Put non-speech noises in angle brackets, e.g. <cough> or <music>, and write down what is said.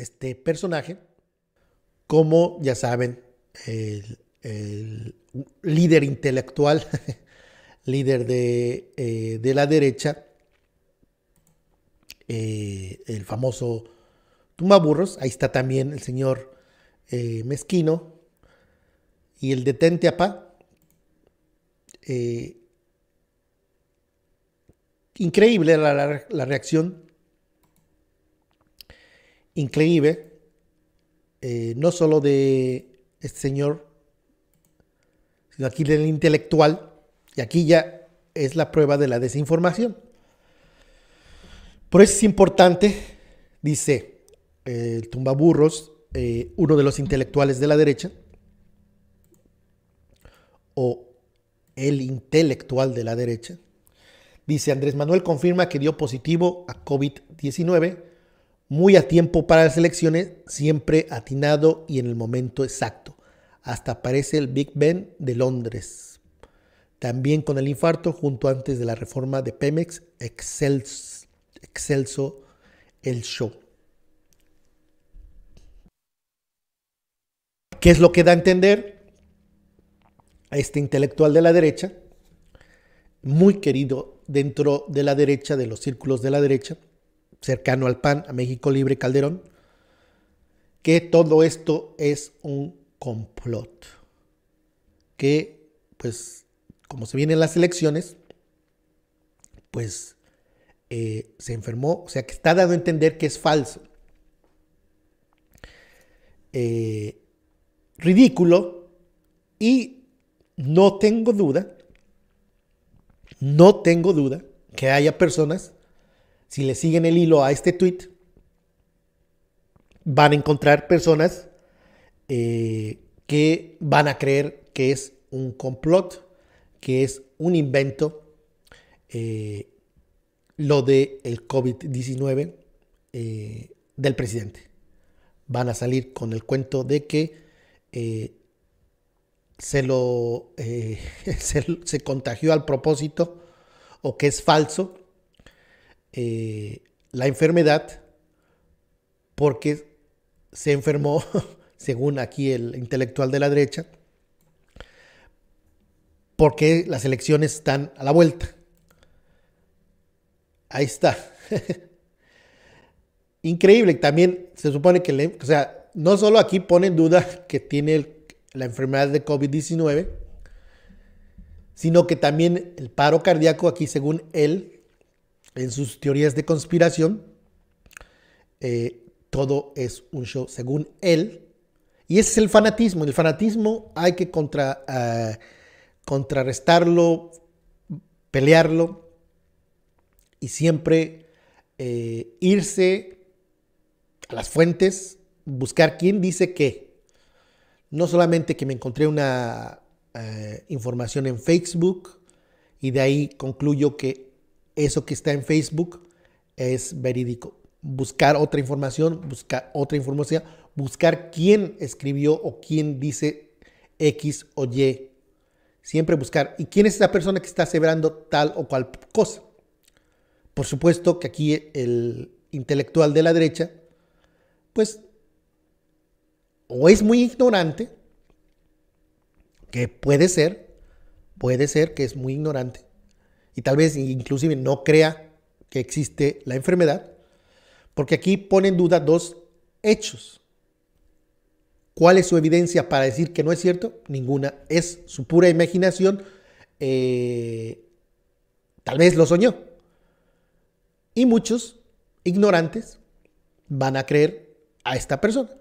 este personaje como, ya saben, el, líder intelectual, <laughs> líder eh, de, la derecha, eh, el famoso Tumaburros, ahí está también el señor eh, Mezquino y el detente apá. increíble la, la, la reacción increíble, eh, no solo de este señor, sino aquí del intelectual, y aquí ya es la prueba de la desinformación. Por eso es importante, dice eh, el tumbaburros, eh, uno de los intelectuales de la derecha, o el intelectual de la derecha, dice Andrés Manuel confirma que dio positivo a COVID-19 muy a tiempo para las elecciones, siempre atinado y en el momento exacto. Hasta aparece el Big Ben de Londres. También con el infarto, junto antes de la reforma de Pemex, excelso el show. ¿Qué es lo que da a entender a este intelectual de la derecha? Muy querido dentro de la derecha, de los círculos de la derecha, cercano al PAN, a México Libre Calderón, que todo esto es un complot. Que, pues, como se vienen las elecciones, pues eh, se enfermó, o sea, que está dado a entender que es falso. Eh, ridículo y no tengo duda, no tengo duda que haya personas si le siguen el hilo a este tweet, van a encontrar personas eh, que van a creer que es un complot, que es un invento, eh, lo de el COVID-19 eh, del presidente. Van a salir con el cuento de que se lo <laughs> se contagió al propósito o que es falso eh, la enfermedad porque se enfermó, <laughs> según aquí el intelectual de la derecha, porque las elecciones están a la vuelta. Ahí está. <laughs> Increíble. También se supone que, o sea, no solo aquí pone en duda que tiene la enfermedad de COVID-19, sino que también el paro cardíaco aquí, según él, en sus teorías de conspiración, eh, todo es un show según él. Y ese es el fanatismo. El fanatismo hay que contra, ah, contrarrestarlo, pelearlo y siempre eh, irse a las fuentes, buscar quién dice qué. No solamente que me encontré una eh, información en Facebook y de ahí concluyo que eso que está en Facebook es verídico. Buscar otra información, buscar otra información, buscar quién escribió o quién dice X o Y. Siempre buscar. ¿Y quién es esa persona que está celebrando tal o cual cosa? Por supuesto que aquí el intelectual de la derecha, pues, o es muy ignorante, que puede ser, puede ser que es muy ignorante, y tal vez inclusive no crea que existe la enfermedad, porque aquí pone en duda dos hechos. ¿Cuál es su evidencia para decir que no es cierto? Ninguna. Es su pura imaginación. Eh, tal vez lo soñó. Y muchos ignorantes van a creer a esta persona.